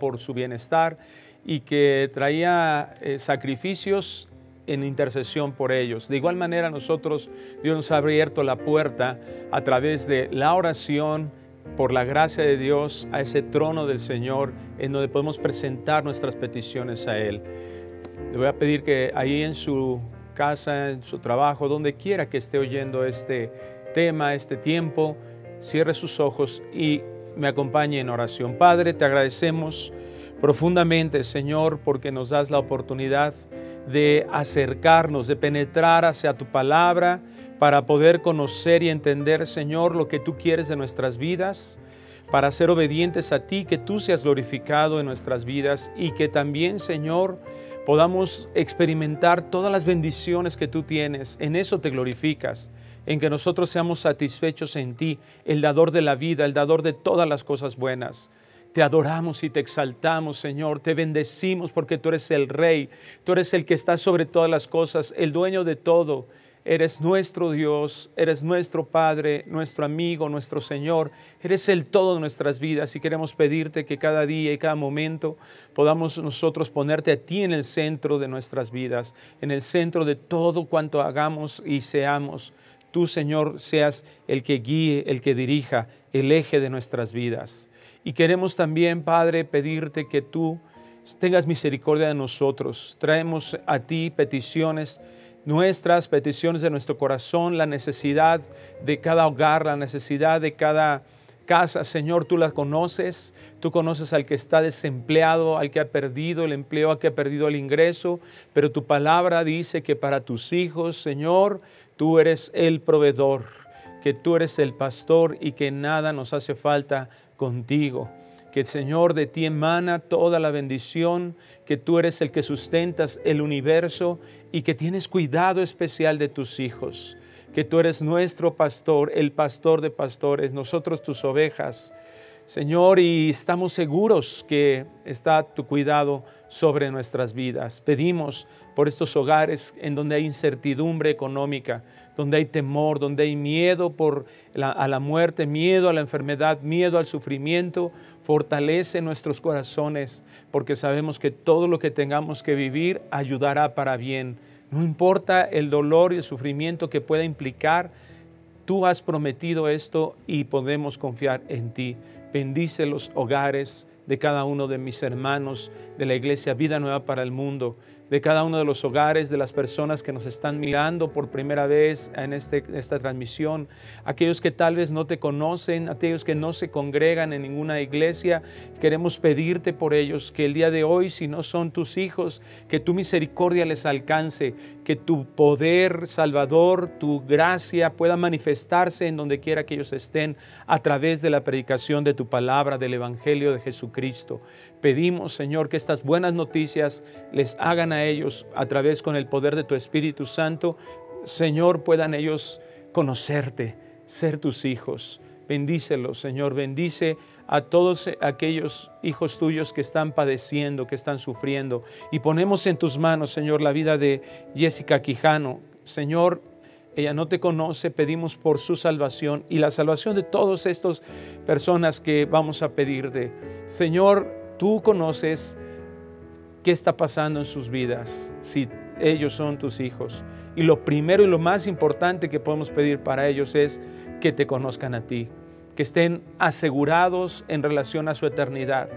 por su bienestar y que traía eh, sacrificios en intercesión por ellos. De igual manera nosotros, Dios nos ha abierto la puerta a través de la oración por la gracia de Dios a ese trono del Señor en donde podemos presentar nuestras peticiones a Él. Le voy a pedir que ahí en su casa, en su trabajo, donde quiera que esté oyendo este tema, este tiempo, cierre sus ojos y me acompañe en oración. Padre, te agradecemos profundamente, Señor, porque nos das la oportunidad de acercarnos, de penetrar hacia tu palabra para poder conocer y entender, Señor, lo que tú quieres de nuestras vidas, para ser obedientes a ti, que tú seas glorificado en nuestras vidas y que también, Señor, podamos experimentar todas las bendiciones que tú tienes. En eso te glorificas en que nosotros seamos satisfechos en ti, el dador de la vida, el dador de todas las cosas buenas. Te adoramos y te exaltamos, Señor. Te bendecimos porque tú eres el Rey. Tú eres el que está sobre todas las cosas, el dueño de todo. Eres nuestro Dios, eres nuestro Padre, nuestro amigo, nuestro Señor. Eres el todo de nuestras vidas y queremos pedirte que cada día y cada momento podamos nosotros ponerte a ti en el centro de nuestras vidas, en el centro de todo cuanto hagamos y seamos tú, Señor, seas el que guíe, el que dirija el eje de nuestras vidas. Y queremos también, Padre, pedirte que tú tengas misericordia de nosotros. Traemos a ti peticiones nuestras peticiones de nuestro corazón, la necesidad de cada hogar, la necesidad de cada casa. Señor, tú la conoces, tú conoces al que está desempleado, al que ha perdido el empleo, al que ha perdido el ingreso, pero tu palabra dice que para tus hijos, Señor, tú eres el proveedor, que tú eres el pastor y que nada nos hace falta contigo. Que el Señor de ti emana toda la bendición, que tú eres el que sustentas el universo y que tienes cuidado especial de tus hijos. Que tú eres nuestro pastor, el pastor de pastores, nosotros tus ovejas. Señor, y estamos seguros que está tu cuidado sobre nuestras vidas. Pedimos por estos hogares en donde hay incertidumbre económica, donde hay temor, donde hay miedo por a la muerte, miedo a la enfermedad, miedo al sufrimiento. Fortalece nuestros corazones porque sabemos que todo lo que tengamos que vivir ayudará para bien. No importa el dolor y el sufrimiento que pueda implicar, tú has prometido esto y podemos confiar en ti. Bendice los hogares de cada uno de mis hermanos de la iglesia Vida Nueva para el Mundo de cada uno de los hogares, de las personas que nos están mirando por primera vez en este, esta transmisión, aquellos que tal vez no te conocen, aquellos que no se congregan en ninguna iglesia. Queremos pedirte por ellos que el día de hoy, si no son tus hijos, que tu misericordia les alcance, que tu poder salvador, tu gracia pueda manifestarse en donde quiera que ellos estén a través de la predicación de tu palabra, del Evangelio de Jesucristo. Pedimos, Señor, que estas buenas noticias les hagan a ellos a través con el poder de tu Espíritu Santo. Señor, puedan ellos conocerte, ser tus hijos. Bendícelos, Señor. Bendice a todos aquellos hijos tuyos que están padeciendo, que están sufriendo. Y ponemos en tus manos, Señor, la vida de Jessica Quijano. Señor, ella no te conoce, pedimos por su salvación y la salvación de todas estas personas que vamos a pedirte. Señor, Tú conoces qué está pasando en sus vidas, si ellos son tus hijos. Y lo primero y lo más importante que podemos pedir para ellos es que te conozcan a ti, que estén asegurados en relación a su eternidad,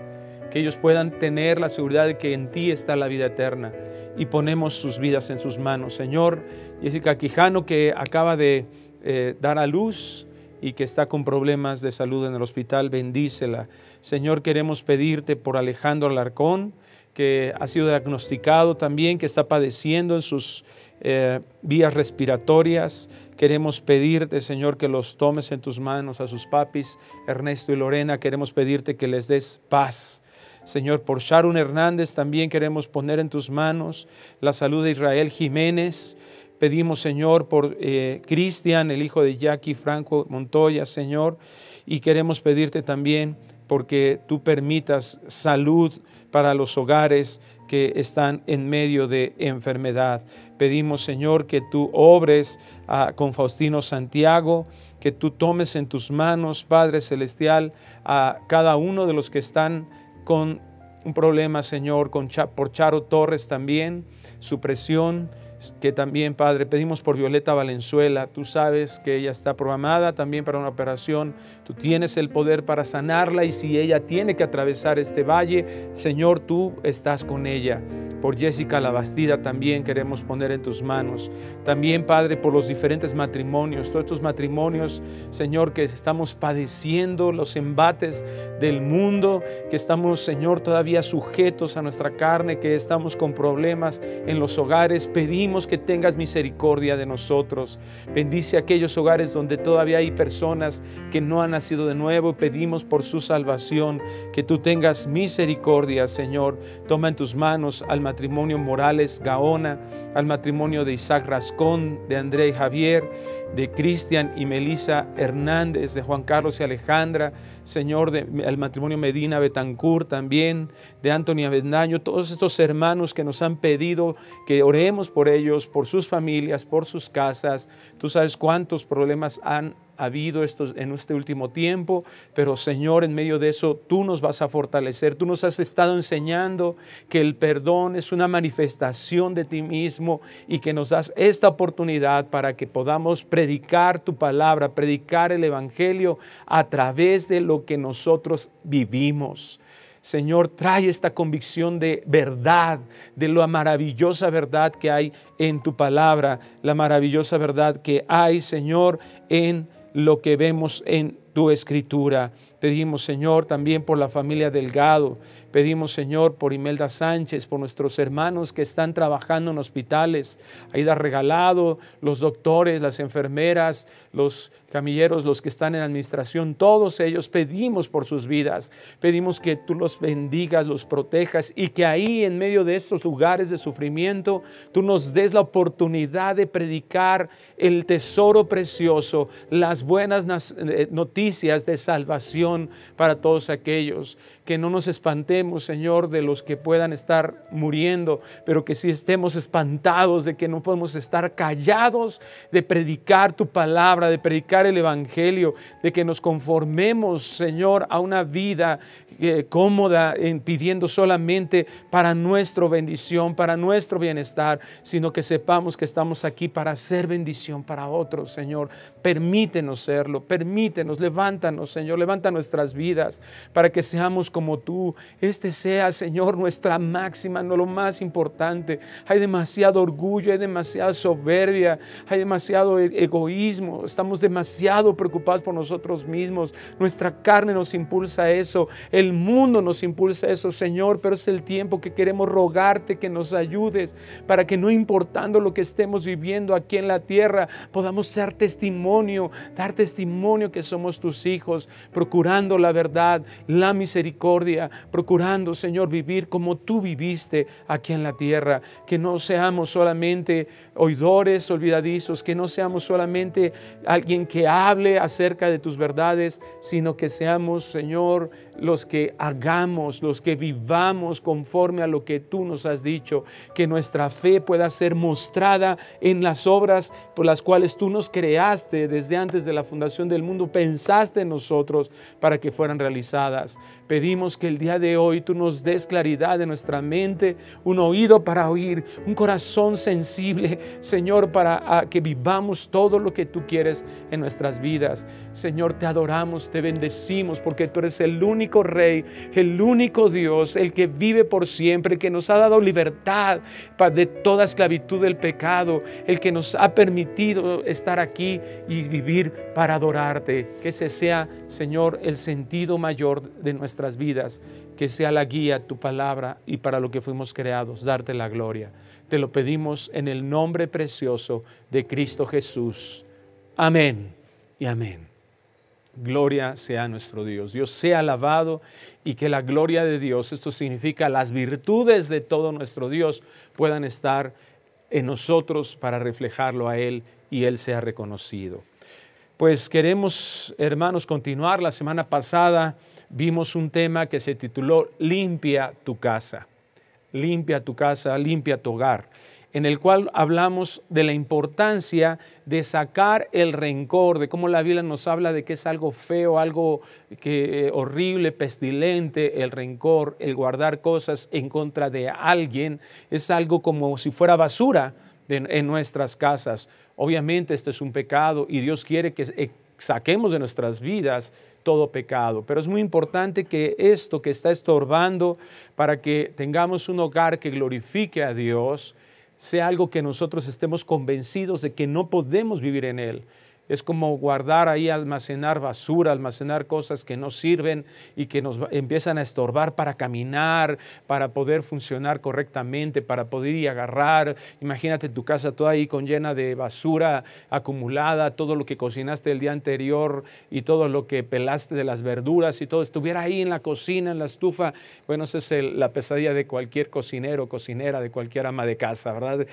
que ellos puedan tener la seguridad de que en ti está la vida eterna. Y ponemos sus vidas en sus manos. Señor, Jessica Quijano, que acaba de eh, dar a luz, y que está con problemas de salud en el hospital, bendícela. Señor, queremos pedirte por Alejandro Alarcón, que ha sido diagnosticado también, que está padeciendo en sus eh, vías respiratorias. Queremos pedirte, Señor, que los tomes en tus manos a sus papis, Ernesto y Lorena. Queremos pedirte que les des paz. Señor, por Sharon Hernández también queremos poner en tus manos la salud de Israel Jiménez. Pedimos, Señor, por eh, Cristian, el hijo de Jackie Franco Montoya, Señor, y queremos pedirte también porque tú permitas salud para los hogares que están en medio de enfermedad. Pedimos, Señor, que tú obres ah, con Faustino Santiago, que tú tomes en tus manos, Padre Celestial, a cada uno de los que están con un problema, Señor, con por Charo Torres también, su presión que también, Padre, pedimos por Violeta Valenzuela. Tú sabes que ella está programada también para una operación. Tú tienes el poder para sanarla y si ella tiene que atravesar este valle, Señor, tú estás con ella. Por Jessica Labastida también queremos poner en tus manos. También, Padre, por los diferentes matrimonios, todos estos matrimonios, Señor, que estamos padeciendo los embates del mundo, que estamos, Señor, todavía sujetos a nuestra carne, que estamos con problemas en los hogares. Pedimos que tengas misericordia de nosotros. Bendice aquellos hogares donde todavía hay personas que no han nacido de nuevo. Pedimos por su salvación que tú tengas misericordia, Señor. Toma en tus manos al matrimonio Morales Gaona, al matrimonio de Isaac Rascón, de André Javier de Cristian y Melisa Hernández, de Juan Carlos y Alejandra, Señor, del matrimonio Medina Betancourt también, de Antonio Avendaño, todos estos hermanos que nos han pedido que oremos por ellos, por sus familias, por sus casas. Tú sabes cuántos problemas han habido estos, en este último tiempo, pero Señor, en medio de eso, tú nos vas a fortalecer. Tú nos has estado enseñando que el perdón es una manifestación de ti mismo y que nos das esta oportunidad para que podamos predicar tu palabra, predicar el Evangelio a través de lo que nosotros vivimos. Señor, trae esta convicción de verdad, de la maravillosa verdad que hay en tu palabra, la maravillosa verdad que hay, Señor, en lo que vemos en tu escritura. Pedimos, Señor, también por la familia Delgado. Pedimos, Señor, por Imelda Sánchez, por nuestros hermanos que están trabajando en hospitales. Aida Regalado, los doctores, las enfermeras, los camilleros, los que están en administración, todos ellos pedimos por sus vidas. Pedimos que tú los bendigas, los protejas y que ahí en medio de estos lugares de sufrimiento, tú nos des la oportunidad de predicar el tesoro precioso, las buenas eh, noticias de salvación para todos aquellos. Que no nos espantemos, Señor, de los que puedan estar muriendo, pero que si estemos espantados de que no podemos estar callados de predicar tu palabra, de predicar el Evangelio, de que nos conformemos, Señor, a una vida eh, cómoda en pidiendo solamente para nuestra bendición, para nuestro bienestar, sino que sepamos que estamos aquí para hacer bendición para otros, Señor. Permítenos serlo, permítenos, levántanos, Señor, levanta nuestras vidas para que seamos como tú. Este sea, Señor, nuestra máxima, no lo más importante. Hay demasiado orgullo, hay demasiada soberbia, hay demasiado e-, egoísmo, estamos demasiado preocupados por nosotros mismos, nuestra carne nos impulsa a eso. El el mundo nos impulsa eso, Señor, pero es el tiempo que queremos rogarte que nos ayudes para que no importando lo que estemos viviendo aquí en la tierra, podamos ser testimonio, dar testimonio que somos tus hijos, procurando la verdad, la misericordia, procurando, Señor, vivir como tú viviste aquí en la tierra, que no seamos solamente oidores olvidadizos, que no seamos solamente alguien que hable acerca de tus verdades, sino que seamos, Señor, los que hagamos, los que vivamos conforme a lo que tú nos has dicho, que nuestra fe pueda ser mostrada en las obras por las cuales tú nos creaste desde antes de la fundación del mundo, pensaste en nosotros para que fueran realizadas. Pedimos que el día de hoy tú nos des claridad de nuestra mente, un oído para oír, un corazón sensible, Señor, para que vivamos todo lo que tú quieres en nuestras vidas. Señor, te adoramos, te bendecimos, porque tú eres el único Rey, el único Dios, el que vive por siempre, el que nos ha dado libertad de toda esclavitud del pecado, el que nos ha permitido estar aquí y vivir para adorarte. Que ese sea, Señor, el sentido mayor de nuestra nuestras vidas, que sea la guía, tu palabra y para lo que fuimos creados, darte la gloria. Te lo pedimos en el nombre precioso de Cristo Jesús. Amén y amén. Gloria sea nuestro Dios. Dios sea alabado y que la gloria de Dios, esto significa las virtudes de todo nuestro Dios, puedan estar en nosotros para reflejarlo a Él y Él sea reconocido pues queremos, hermanos, continuar. La semana pasada vimos un tema que se tituló Limpia tu casa, limpia tu casa, limpia tu hogar, en el cual hablamos de la importancia de sacar el rencor, de cómo la Biblia nos habla de que es algo feo, algo que, eh, horrible, pestilente, el rencor, el guardar cosas en contra de alguien, es algo como si fuera basura en nuestras casas Obviamente este es un pecado y Dios quiere que eh, saquemos de nuestras vidas todo pecado, pero es muy importante que esto que está estorbando para que tengamos un hogar que glorifique a Dios sea algo que nosotros estemos convencidos de que no podemos vivir en él es como guardar ahí, almacenar basura, almacenar cosas que no sirven y que nos empiezan a estorbar para caminar, para poder funcionar correctamente, para poder ir y agarrar. Imagínate tu casa toda ahí con llena de basura acumulada, todo lo que cocinaste el día anterior y todo lo que pelaste de las verduras y todo estuviera ahí en la cocina, en la estufa. Bueno, esa es la pesadilla de cualquier cocinero, cocinera, de cualquier ama de casa, ¿verdad?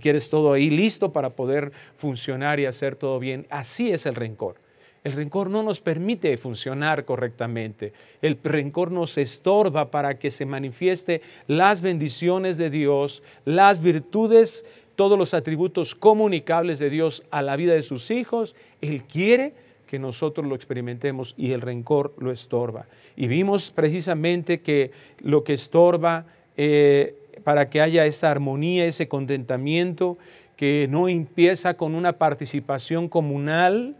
quieres todo ahí listo para poder funcionar y hacer todo bien. Así es el rencor. El rencor no nos permite funcionar correctamente. El rencor nos estorba para que se manifieste las bendiciones de Dios, las virtudes, todos los atributos comunicables de Dios a la vida de sus hijos. Él quiere que nosotros lo experimentemos y el rencor lo estorba. Y vimos precisamente que lo que estorba eh, para que haya esa armonía, ese contentamiento que no empieza con una participación comunal,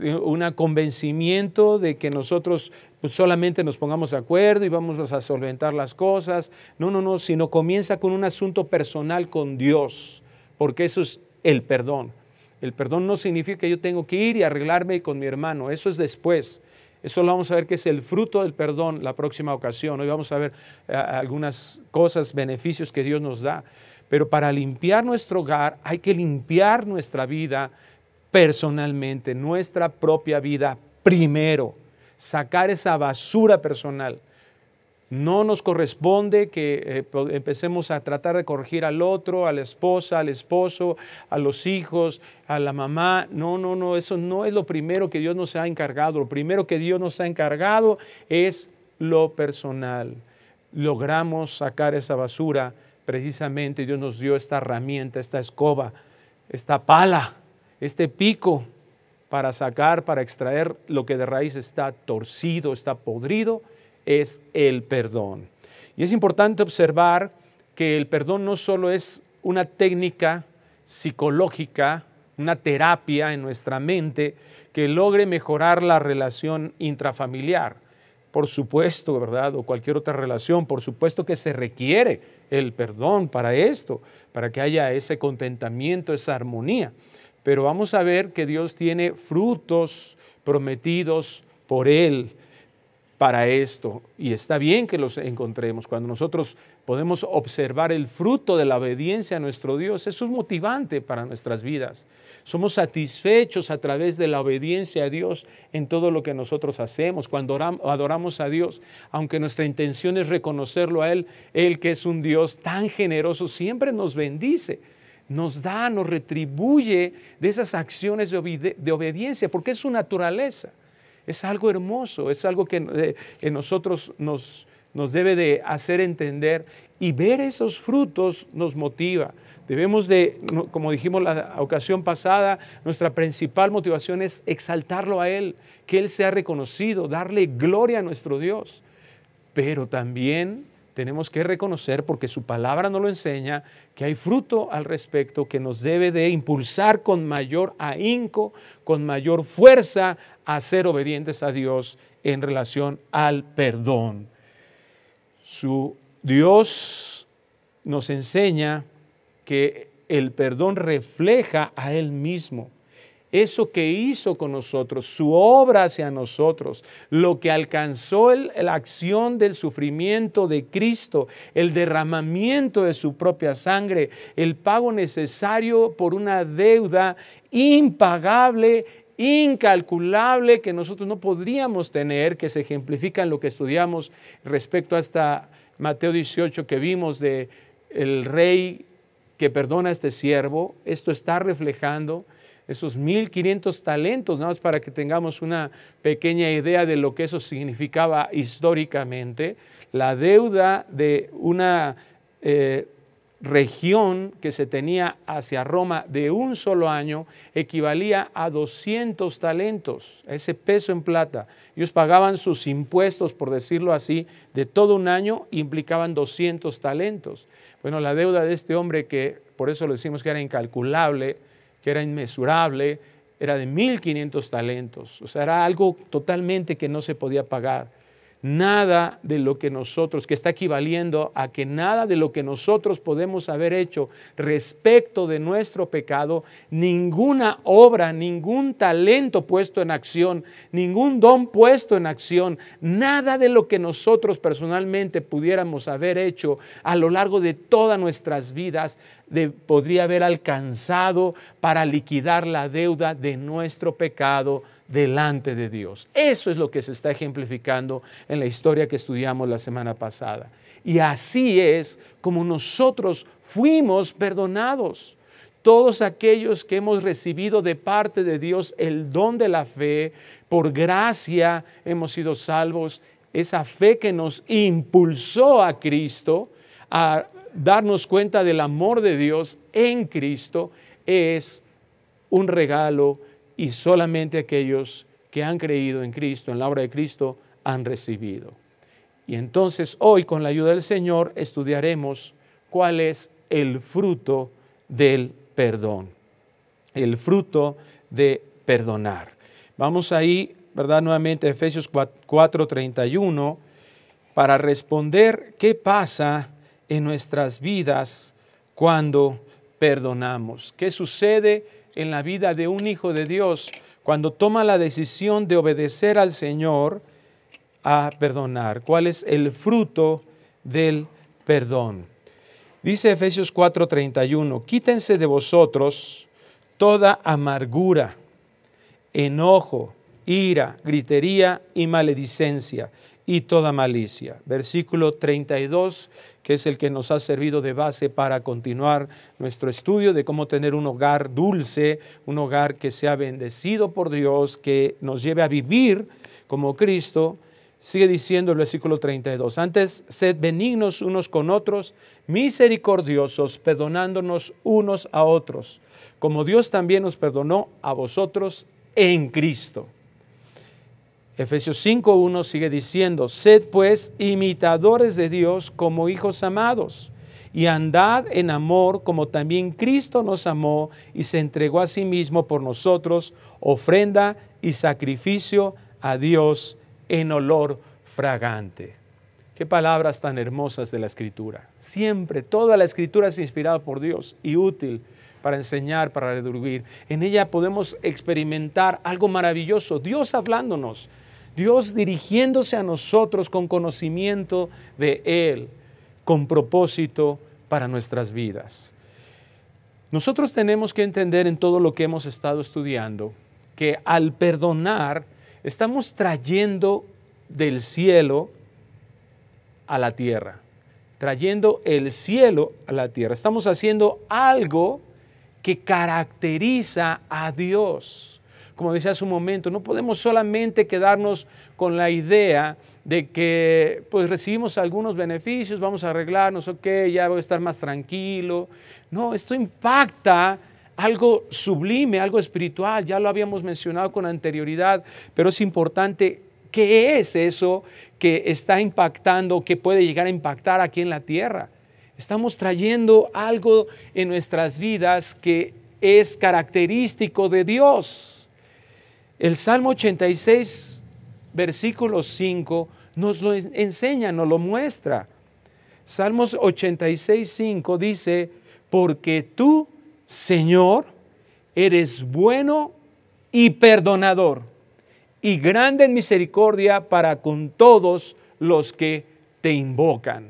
eh, un convencimiento de que nosotros pues, solamente nos pongamos de acuerdo y vamos a solventar las cosas. No, no, no, sino comienza con un asunto personal con Dios, porque eso es el perdón. El perdón no significa que yo tengo que ir y arreglarme con mi hermano, eso es después. Eso lo vamos a ver que es el fruto del perdón la próxima ocasión. Hoy vamos a ver eh, algunas cosas, beneficios que Dios nos da. Pero para limpiar nuestro hogar hay que limpiar nuestra vida personalmente, nuestra propia vida primero. Sacar esa basura personal. No nos corresponde que eh, empecemos a tratar de corregir al otro, a la esposa, al esposo, a los hijos, a la mamá. No, no, no, eso no es lo primero que Dios nos ha encargado. Lo primero que Dios nos ha encargado es lo personal. Logramos sacar esa basura. Precisamente Dios nos dio esta herramienta, esta escoba, esta pala, este pico para sacar, para extraer lo que de raíz está torcido, está podrido es el perdón. Y es importante observar que el perdón no solo es una técnica psicológica, una terapia en nuestra mente que logre mejorar la relación intrafamiliar. Por supuesto, ¿verdad? O cualquier otra relación, por supuesto que se requiere el perdón para esto, para que haya ese contentamiento, esa armonía. Pero vamos a ver que Dios tiene frutos prometidos por Él para esto. Y está bien que los encontremos. Cuando nosotros podemos observar el fruto de la obediencia a nuestro Dios, es un motivante para nuestras vidas. Somos satisfechos a través de la obediencia a Dios en todo lo que nosotros hacemos. Cuando adoramos a Dios, aunque nuestra intención es reconocerlo a Él, Él que es un Dios tan generoso, siempre nos bendice nos da, nos retribuye de esas acciones de, obediencia, porque es su naturaleza es algo hermoso, es algo que en eh, nosotros nos, nos debe de hacer entender y ver esos frutos nos motiva. Debemos de, como dijimos la ocasión pasada, nuestra principal motivación es exaltarlo a Él, que Él sea reconocido, darle gloria a nuestro Dios. Pero también tenemos que reconocer, porque su palabra nos lo enseña, que hay fruto al respecto que nos debe de impulsar con mayor ahínco, con mayor fuerza a ser obedientes a Dios en relación al perdón. Su Dios nos enseña que el perdón refleja a Él mismo. Eso que hizo con nosotros, su obra hacia nosotros, lo que alcanzó la acción del sufrimiento de Cristo, el derramamiento de su propia sangre, el pago necesario por una deuda impagable incalculable que nosotros no podríamos tener, que se ejemplifica en lo que estudiamos respecto a esta Mateo 18 que vimos de el rey que perdona a este siervo. Esto está reflejando esos 1500 talentos, nada más para que tengamos una pequeña idea de lo que eso significaba históricamente, la deuda de una eh, región que se tenía hacia Roma de un solo año equivalía a 200 talentos, ese peso en plata. Ellos pagaban sus impuestos, por decirlo así, de todo un año, implicaban 200 talentos. Bueno, la deuda de este hombre, que por eso lo decimos que era incalculable, que era inmesurable, era de 1.500 talentos, o sea, era algo totalmente que no se podía pagar nada de lo que nosotros, que está equivaliendo a que nada de lo que nosotros podemos haber hecho respecto de nuestro pecado, ninguna obra, ningún talento puesto en acción, ningún don puesto en acción, nada de lo que nosotros personalmente pudiéramos haber hecho a lo largo de todas nuestras vidas podría haber alcanzado para liquidar la deuda de nuestro pecado delante de Dios. Eso es lo que se está ejemplificando en la historia que estudiamos la semana pasada. Y así es como nosotros fuimos perdonados. Todos aquellos que hemos recibido de parte de Dios el don de la fe, por gracia hemos sido salvos. Esa fe que nos impulsó a Cristo a darnos cuenta del amor de Dios en Cristo es un regalo y solamente aquellos que han creído en Cristo, en la obra de Cristo, han recibido. Y entonces hoy, con la ayuda del Señor, estudiaremos cuál es el fruto del perdón, el fruto de perdonar. Vamos ahí, ¿verdad? Nuevamente a Efesios 4:31, para responder qué pasa en nuestras vidas cuando perdonamos, qué sucede en la vida de un hijo de Dios cuando toma la decisión de obedecer al Señor a perdonar? ¿Cuál es el fruto del perdón? Dice Efesios 4:31, quítense de vosotros toda amargura, enojo, ira, gritería y maledicencia y toda malicia. Versículo 32 que es el que nos ha servido de base para continuar nuestro estudio de cómo tener un hogar dulce, un hogar que sea bendecido por Dios, que nos lleve a vivir como Cristo. Sigue diciendo el versículo 32, antes sed benignos unos con otros, misericordiosos, perdonándonos unos a otros, como Dios también nos perdonó a vosotros en Cristo. Efesios 5.1 sigue diciendo, sed pues imitadores de Dios como hijos amados y andad en amor como también Cristo nos amó y se entregó a sí mismo por nosotros, ofrenda y sacrificio a Dios en olor fragante. Qué palabras tan hermosas de la Escritura. Siempre toda la Escritura es inspirada por Dios y útil para enseñar, para redurgir. En ella podemos experimentar algo maravilloso, Dios hablándonos, Dios dirigiéndose a nosotros con conocimiento de Él, con propósito para nuestras vidas. Nosotros tenemos que entender en todo lo que hemos estado estudiando que al perdonar estamos trayendo del cielo a la tierra, trayendo el cielo a la tierra. Estamos haciendo algo que caracteriza a Dios como decía hace un momento, no podemos solamente quedarnos con la idea de que pues recibimos algunos beneficios, vamos a arreglarnos, ok, ya voy a estar más tranquilo. No, esto impacta algo sublime, algo espiritual, ya lo habíamos mencionado con anterioridad, pero es importante qué es eso que está impactando, que puede llegar a impactar aquí en la tierra. Estamos trayendo algo en nuestras vidas que es característico de Dios. El Salmo 86, versículo 5, nos lo enseña, nos lo muestra. Salmos 86, 5 dice, porque tú, Señor, eres bueno y perdonador y grande en misericordia para con todos los que te invocan.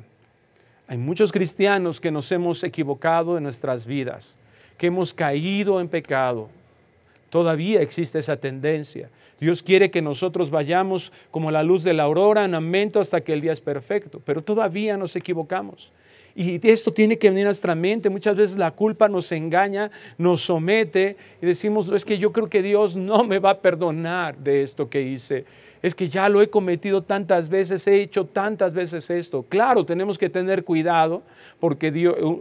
Hay muchos cristianos que nos hemos equivocado en nuestras vidas, que hemos caído en pecado, Todavía existe esa tendencia. Dios quiere que nosotros vayamos como la luz de la aurora en aumento hasta que el día es perfecto, pero todavía nos equivocamos. Y esto tiene que venir a nuestra mente. Muchas veces la culpa nos engaña, nos somete y decimos, es que yo creo que Dios no me va a perdonar de esto que hice es que ya lo he cometido tantas veces, he hecho tantas veces esto. Claro, tenemos que tener cuidado porque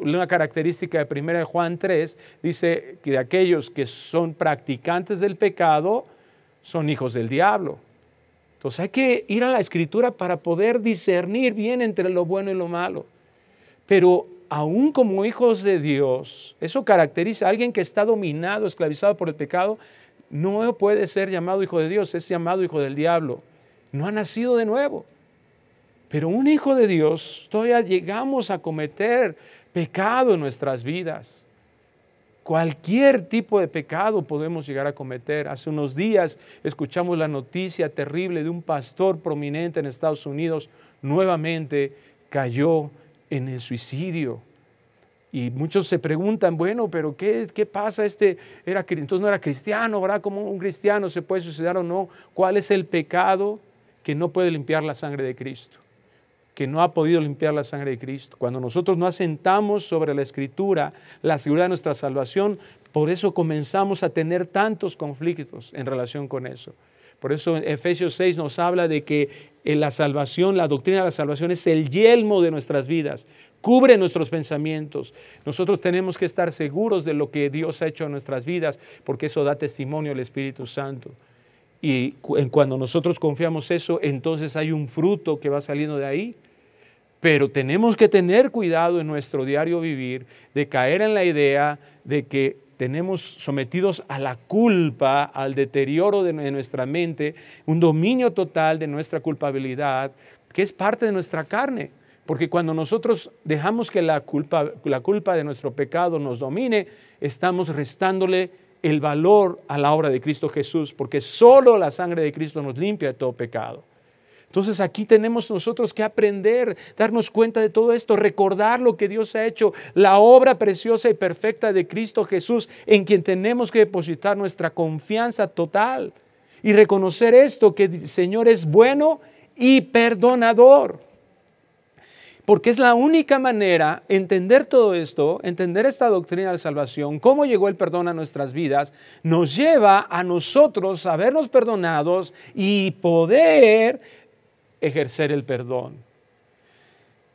una característica de 1 Juan 3 dice que de aquellos que son practicantes del pecado son hijos del diablo. Entonces hay que ir a la escritura para poder discernir bien entre lo bueno y lo malo. Pero aún como hijos de Dios, eso caracteriza a alguien que está dominado, esclavizado por el pecado, no puede ser llamado hijo de Dios, es llamado hijo del diablo. No ha nacido de nuevo. Pero un hijo de Dios, todavía llegamos a cometer pecado en nuestras vidas. Cualquier tipo de pecado podemos llegar a cometer. Hace unos días escuchamos la noticia terrible de un pastor prominente en Estados Unidos, nuevamente cayó en el suicidio. Y muchos se preguntan, bueno, pero ¿qué, pasa? Este era, entonces no era cristiano, ¿verdad? ¿Cómo un cristiano se puede suicidar o no? ¿Cuál es el pecado que no puede limpiar la sangre de Cristo? que no ha podido limpiar la sangre de Cristo. Cuando nosotros no asentamos sobre la escritura la seguridad de nuestra salvación, por eso comenzamos a tener tantos conflictos en relación con eso. Por eso Efesios 6 nos habla de que eh, la salvación, la doctrina de la salvación es el yelmo de nuestras vidas cubre nuestros pensamientos. Nosotros tenemos que estar seguros de lo que Dios ha hecho en nuestras vidas, porque eso da testimonio al Espíritu Santo. Y cuando nosotros confiamos eso, entonces hay un fruto que va saliendo de ahí. Pero tenemos que tener cuidado en nuestro diario vivir de caer en la idea de que tenemos sometidos a la culpa, al deterioro de nuestra mente, un dominio total de nuestra culpabilidad, que es parte de nuestra carne. Porque cuando nosotros dejamos que la culpa, la culpa de nuestro pecado nos domine, estamos restándole el valor a la obra de Cristo Jesús, porque solo la sangre de Cristo nos limpia de todo pecado. Entonces aquí tenemos nosotros que aprender, darnos cuenta de todo esto, recordar lo que Dios ha hecho, la obra preciosa y perfecta de Cristo Jesús, en quien tenemos que depositar nuestra confianza total y reconocer esto, que el Señor es bueno y perdonador porque es la única manera entender todo esto, entender esta doctrina de salvación, cómo llegó el perdón a nuestras vidas, nos lleva a nosotros a vernos perdonados y poder ejercer el perdón.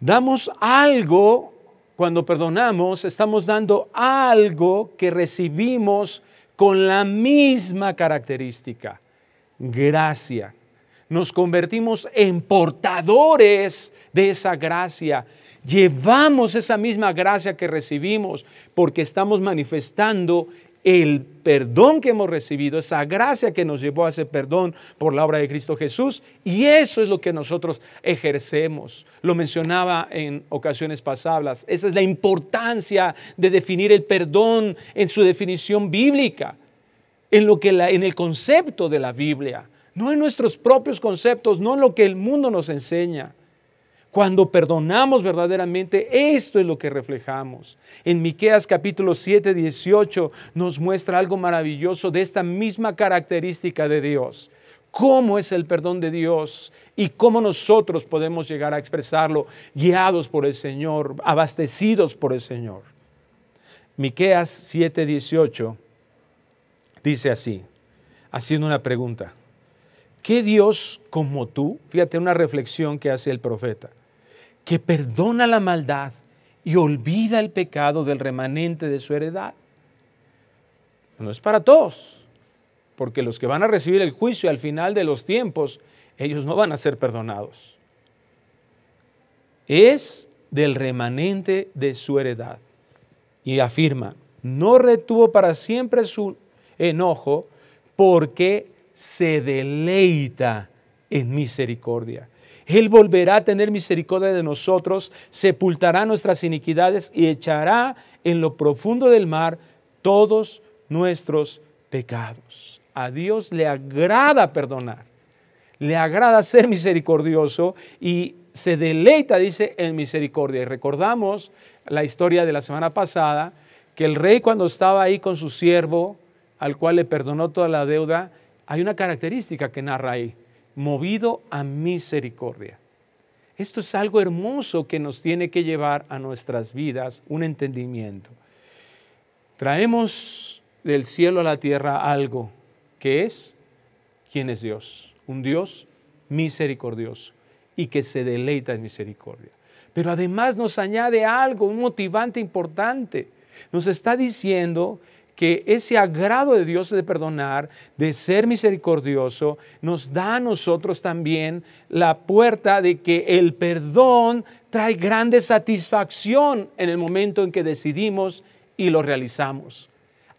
Damos algo cuando perdonamos, estamos dando algo que recibimos con la misma característica, gracia nos convertimos en portadores de esa gracia. Llevamos esa misma gracia que recibimos porque estamos manifestando el perdón que hemos recibido, esa gracia que nos llevó a ese perdón por la obra de Cristo Jesús, y eso es lo que nosotros ejercemos. Lo mencionaba en ocasiones pasadas, esa es la importancia de definir el perdón en su definición bíblica, en, lo que en el concepto de la Biblia no en nuestros propios conceptos, no en lo que el mundo nos enseña. Cuando perdonamos verdaderamente, esto es lo que reflejamos. En Miqueas capítulo 7, 18 nos muestra algo maravilloso de esta misma característica de Dios. Cómo es el perdón de Dios y cómo nosotros podemos llegar a expresarlo guiados por el Señor, abastecidos por el Señor. Miqueas 7, 18 dice así, haciendo una pregunta. ¿Qué Dios como tú? Fíjate una reflexión que hace el profeta, que perdona la maldad y olvida el pecado del remanente de su heredad. No es para todos, porque los que van a recibir el juicio al final de los tiempos, ellos no van a ser perdonados. Es del remanente de su heredad. Y afirma, no retuvo para siempre su enojo porque se deleita en misericordia. Él volverá a tener misericordia de nosotros, sepultará nuestras iniquidades y echará en lo profundo del mar todos nuestros pecados. A Dios le agrada perdonar, le agrada ser misericordioso y se deleita, dice, en misericordia. Y recordamos la historia de la semana pasada, que el rey cuando estaba ahí con su siervo, al cual le perdonó toda la deuda, hay una característica que narra ahí, movido a misericordia. Esto es algo hermoso que nos tiene que llevar a nuestras vidas un entendimiento. Traemos del cielo a la tierra algo que es quién es Dios, un Dios misericordioso y que se deleita en misericordia. Pero además nos añade algo, un motivante importante. Nos está diciendo que ese agrado de Dios de perdonar, de ser misericordioso, nos da a nosotros también la puerta de que el perdón trae grande satisfacción en el momento en que decidimos y lo realizamos.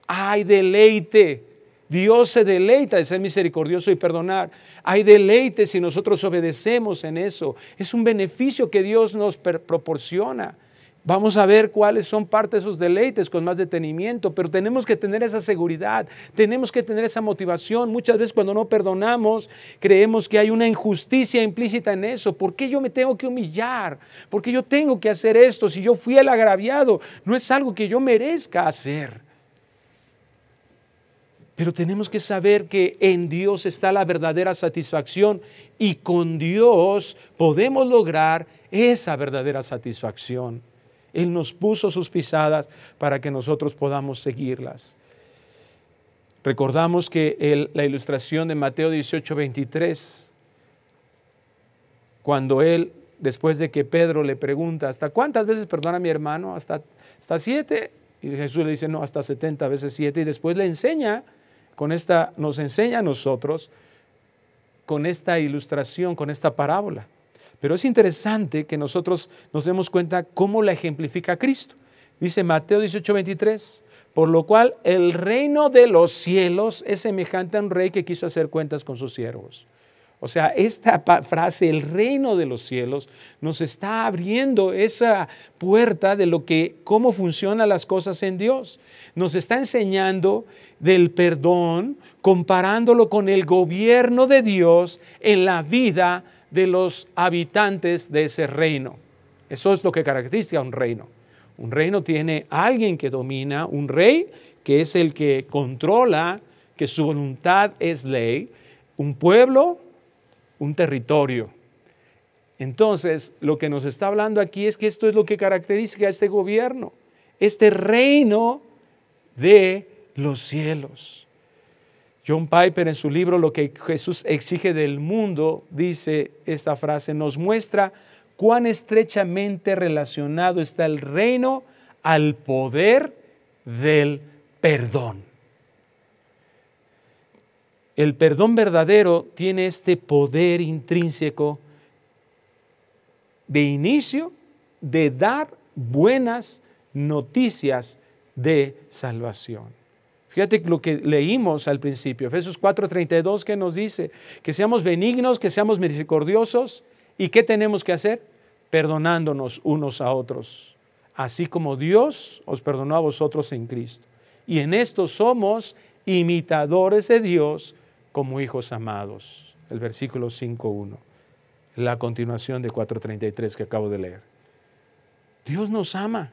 Hay deleite. Dios se deleita de ser misericordioso y perdonar. Hay deleite si nosotros obedecemos en eso. Es un beneficio que Dios nos proporciona. Vamos a ver cuáles son parte de esos deleites con más detenimiento, pero tenemos que tener esa seguridad, tenemos que tener esa motivación. Muchas veces cuando no perdonamos, creemos que hay una injusticia implícita en eso. ¿Por qué yo me tengo que humillar? ¿Por qué yo tengo que hacer esto? Si yo fui el agraviado, no es algo que yo merezca hacer. Pero tenemos que saber que en Dios está la verdadera satisfacción y con Dios podemos lograr esa verdadera satisfacción. Él nos puso sus pisadas para que nosotros podamos seguirlas. Recordamos que la ilustración de Mateo 18, 23, cuando él, después de que Pedro le pregunta, ¿hasta cuántas veces perdona a mi hermano? ¿Hasta, hasta siete? Y Jesús le dice, no, hasta 70 veces siete. Y después le enseña, con esta, nos enseña a nosotros, con esta ilustración, con esta parábola. Pero es interesante que nosotros nos demos cuenta cómo la ejemplifica Cristo. Dice Mateo 18, 23, por lo cual el reino de los cielos es semejante a un rey que quiso hacer cuentas con sus siervos. O sea, esta frase, el reino de los cielos, nos está abriendo esa puerta de lo que, cómo funcionan las cosas en Dios. Nos está enseñando del perdón, comparándolo con el gobierno de Dios en la vida de los habitantes de ese reino. Eso es lo que caracteriza a un reino. Un reino tiene a alguien que domina, un rey que es el que controla, que su voluntad es ley, un pueblo, un territorio. Entonces, lo que nos está hablando aquí es que esto es lo que caracteriza a este gobierno, este reino de los cielos. John Piper en su libro Lo que Jesús exige del mundo dice esta frase, nos muestra cuán estrechamente relacionado está el reino al poder del perdón. El perdón verdadero tiene este poder intrínseco de inicio de dar buenas noticias de salvación. Fíjate lo que leímos al principio, Efesios 4:32, que nos dice que seamos benignos, que seamos misericordiosos y qué tenemos que hacer? Perdonándonos unos a otros, así como Dios os perdonó a vosotros en Cristo. Y en esto somos imitadores de Dios como hijos amados. El versículo 5.1, la continuación de 4.33 que acabo de leer. Dios nos ama.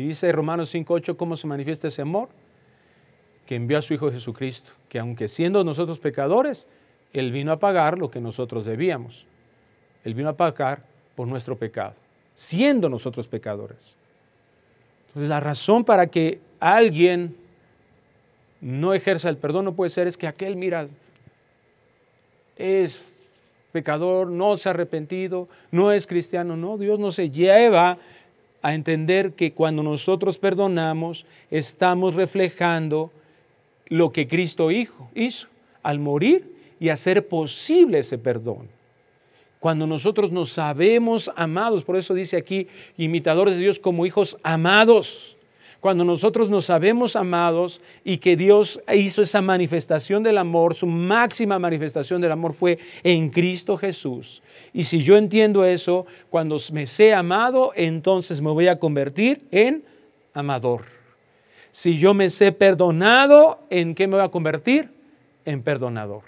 Y dice Romanos 5.8, ¿cómo se manifiesta ese amor? Que envió a su Hijo Jesucristo, que aunque siendo nosotros pecadores, Él vino a pagar lo que nosotros debíamos. Él vino a pagar por nuestro pecado, siendo nosotros pecadores. Entonces la razón para que alguien no ejerza el perdón no puede ser es que aquel, mira, es pecador, no se ha arrepentido, no es cristiano. No, Dios no se lleva a entender que cuando nosotros perdonamos, estamos reflejando lo que Cristo hizo al morir y hacer posible ese perdón. Cuando nosotros nos sabemos amados, por eso dice aquí, imitadores de Dios como hijos amados, cuando nosotros nos sabemos amados y que Dios hizo esa manifestación del amor, su máxima manifestación del amor fue en Cristo Jesús. Y si yo entiendo eso, cuando me sé amado, entonces me voy a convertir en amador. Si yo me sé perdonado, ¿en qué me voy a convertir? En perdonador.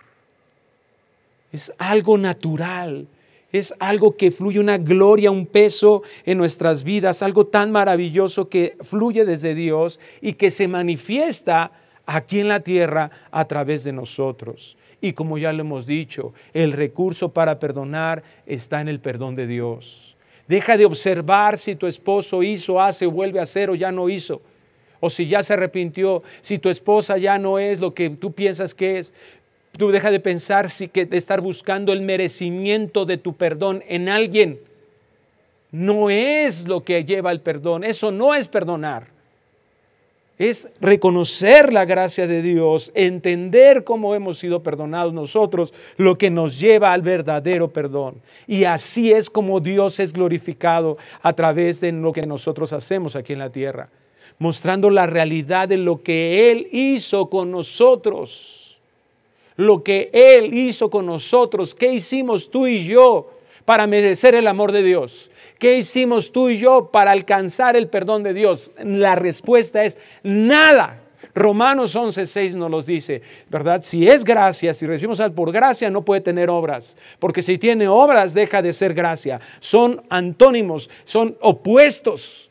Es algo natural es algo que fluye una gloria, un peso en nuestras vidas, algo tan maravilloso que fluye desde Dios y que se manifiesta aquí en la tierra a través de nosotros. Y como ya lo hemos dicho, el recurso para perdonar está en el perdón de Dios. Deja de observar si tu esposo hizo, hace, vuelve a hacer o ya no hizo. O si ya se arrepintió, si tu esposa ya no es lo que tú piensas que es. Tú deja de pensar si que de estar buscando el merecimiento de tu perdón en alguien. No es lo que lleva al perdón. Eso no es perdonar. Es reconocer la gracia de Dios, entender cómo hemos sido perdonados nosotros, lo que nos lleva al verdadero perdón. Y así es como Dios es glorificado a través de lo que nosotros hacemos aquí en la tierra, mostrando la realidad de lo que Él hizo con nosotros lo que Él hizo con nosotros, qué hicimos tú y yo para merecer el amor de Dios, qué hicimos tú y yo para alcanzar el perdón de Dios. La respuesta es nada. Romanos 11:6 nos los dice, ¿verdad? Si es gracia, si recibimos por gracia, no puede tener obras, porque si tiene obras, deja de ser gracia. Son antónimos, son opuestos.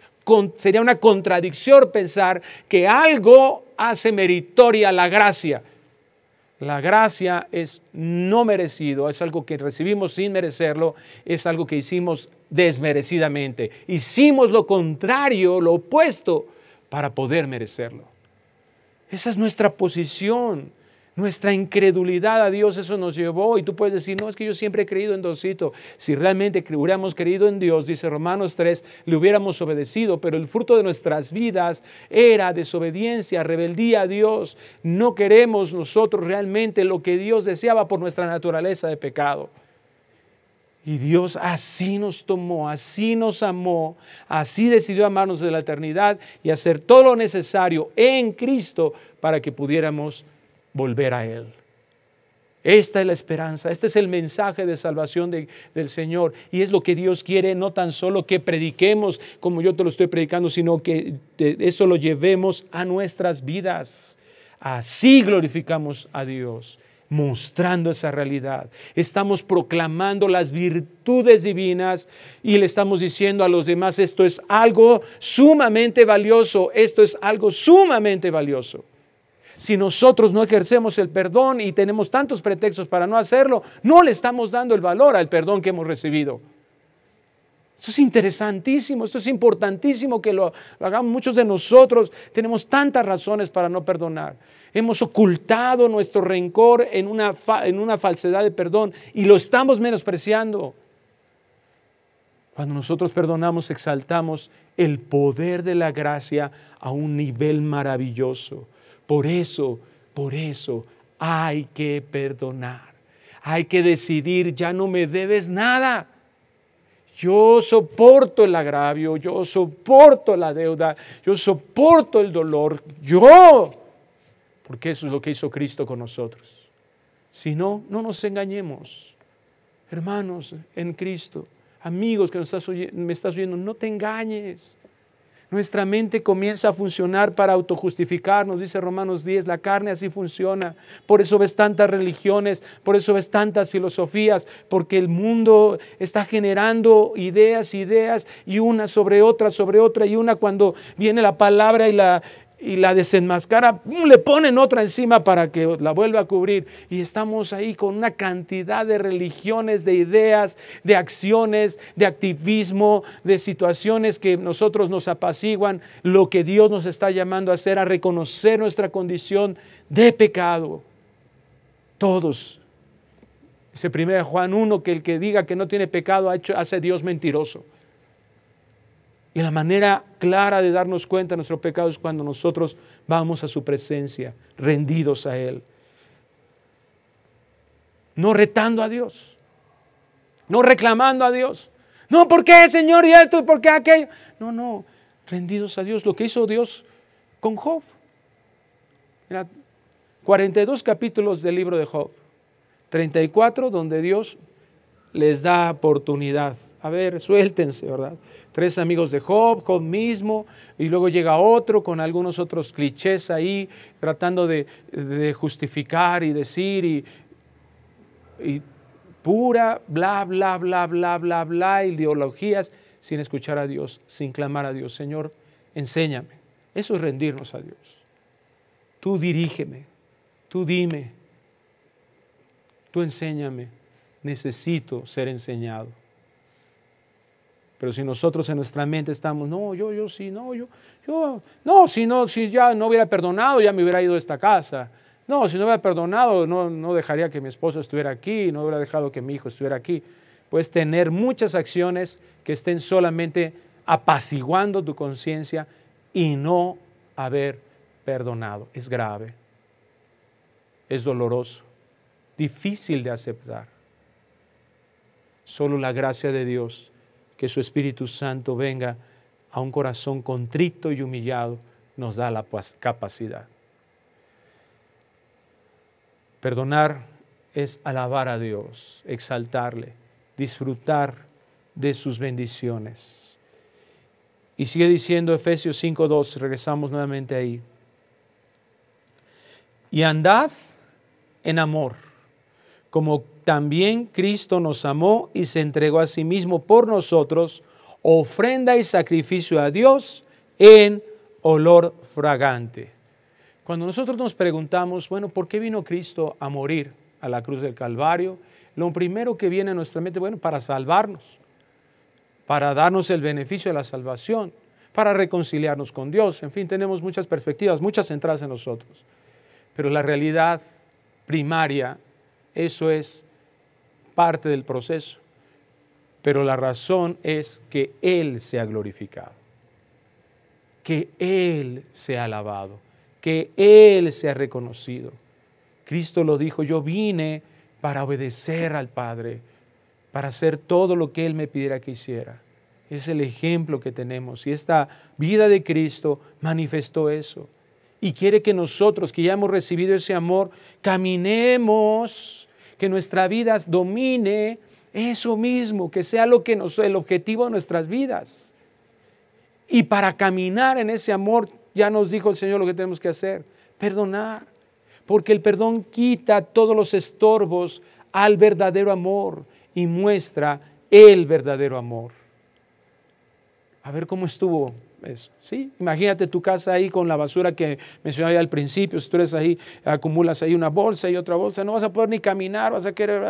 sería una contradicción pensar que algo hace meritoria la gracia. La gracia es no merecido, es algo que recibimos sin merecerlo, es algo que hicimos desmerecidamente. Hicimos lo contrario, lo opuesto, para poder merecerlo. Esa es nuestra posición nuestra incredulidad a Dios, eso nos llevó. Y tú puedes decir, no, es que yo siempre he creído en Diosito. Si realmente hubiéramos creído en Dios, dice Romanos 3, le hubiéramos obedecido, pero el fruto de nuestras vidas era desobediencia, rebeldía a Dios. No queremos nosotros realmente lo que Dios deseaba por nuestra naturaleza de pecado. Y Dios así nos tomó, así nos amó, así decidió amarnos de la eternidad y hacer todo lo necesario en Cristo para que pudiéramos volver a Él. Esta es la esperanza, este es el mensaje de salvación del Señor. Y es lo que Dios quiere, no tan solo que prediquemos como yo te lo estoy predicando, sino que eso lo llevemos a nuestras vidas. Así glorificamos a Dios, mostrando esa realidad. Estamos proclamando las virtudes divinas y le estamos diciendo a los demás, esto es algo sumamente valioso, esto es algo sumamente valioso. Si nosotros no ejercemos el perdón y tenemos tantos pretextos para no hacerlo, no le estamos dando el valor al perdón que hemos recibido. Esto es interesantísimo, esto es importantísimo que lo, hagamos. Muchos de nosotros tenemos tantas razones para no perdonar. Hemos ocultado nuestro rencor en una falsedad de perdón y lo estamos menospreciando. Cuando nosotros perdonamos, exaltamos el poder de la gracia a un nivel maravilloso. Por eso, por eso hay que perdonar. Hay que decidir, ya no me debes nada. Yo soporto el agravio, yo soporto la deuda, yo soporto el dolor, yo. Porque eso es lo que hizo Cristo con nosotros. Si no, no nos engañemos. Hermanos en Cristo, amigos que nos me estás oyendo, no te engañes. Nuestra mente comienza a funcionar para autojustificarnos, dice Romanos 10, la carne así funciona. Por eso ves tantas religiones, por eso ves tantas filosofías, porque el mundo está generando ideas, ideas y una sobre otra, sobre otra y una cuando viene la palabra y la, y la desenmascara, le ponen otra encima para que la vuelva a cubrir. Y estamos ahí con una cantidad de religiones, de ideas, de acciones, de activismo, de situaciones que nosotros nos apaciguan lo que Dios nos está llamando a hacer, a reconocer nuestra condición de pecado. Todos. Ese primer Juan 1, que el que diga que no tiene pecado hace Dios mentiroso. Y la manera clara de darnos cuenta de nuestro pecado es cuando nosotros vamos a su presencia, rendidos a Él. No retando a Dios, no reclamando a Dios. No, ¿por qué Señor y esto y por qué aquello? No, no, rendidos a Dios. Lo que hizo Dios con Job. Mira, 42 capítulos del libro de Job, 34 donde Dios les da oportunidad a ver, suéltense, ¿verdad? Tres amigos de Job, Job mismo, y luego llega otro con algunos otros clichés ahí, tratando de, justificar y decir, y, pura bla, bla, bla, bla, bla, bla, ideologías, sin escuchar a Dios, sin clamar a Dios. Señor, enséñame. Eso es rendirnos a Dios. Tú dirígeme, tú dime, tú enséñame. Necesito ser enseñado. Pero si nosotros en nuestra mente estamos, no, yo, yo sí, no, yo, yo, no, si no, si ya no hubiera perdonado, ya me hubiera ido de esta casa. No, si no hubiera perdonado, no, no dejaría que mi esposo estuviera aquí, no hubiera dejado que mi hijo estuviera aquí. Puedes tener muchas acciones que estén solamente apaciguando tu conciencia y no haber perdonado. Es grave, es doloroso, difícil de aceptar. Solo la gracia de Dios que su Espíritu Santo venga a un corazón contrito y humillado, nos da la capacidad. Perdonar es alabar a Dios, exaltarle, disfrutar de sus bendiciones. Y sigue diciendo Efesios 5.2, regresamos nuevamente ahí. Y andad en amor, como también Cristo nos amó y se entregó a sí mismo por nosotros, ofrenda y sacrificio a Dios en olor fragante. Cuando nosotros nos preguntamos, bueno, ¿por qué vino Cristo a morir a la cruz del Calvario? Lo primero que viene a nuestra mente, bueno, para salvarnos, para darnos el beneficio de la salvación, para reconciliarnos con Dios. En fin, tenemos muchas perspectivas, muchas entradas en nosotros. Pero la realidad primaria, eso es parte del proceso, pero la razón es que Él se ha glorificado, que Él se ha alabado, que Él se ha reconocido. Cristo lo dijo, yo vine para obedecer al Padre, para hacer todo lo que Él me pidiera que hiciera. Es el ejemplo que tenemos y esta vida de Cristo manifestó eso. Y quiere que nosotros, que ya hemos recibido ese amor, caminemos que nuestra vida domine eso mismo, que sea lo que nos, el objetivo de nuestras vidas. Y para caminar en ese amor, ya nos dijo el Señor lo que tenemos que hacer, perdonar, porque el perdón quita todos los estorbos al verdadero amor y muestra el verdadero amor. A ver cómo estuvo ¿sí? Imagínate tu casa ahí con la basura que mencionaba al principio, si tú eres ahí, acumulas ahí una bolsa y otra bolsa, no vas a poder ni caminar, vas a querer,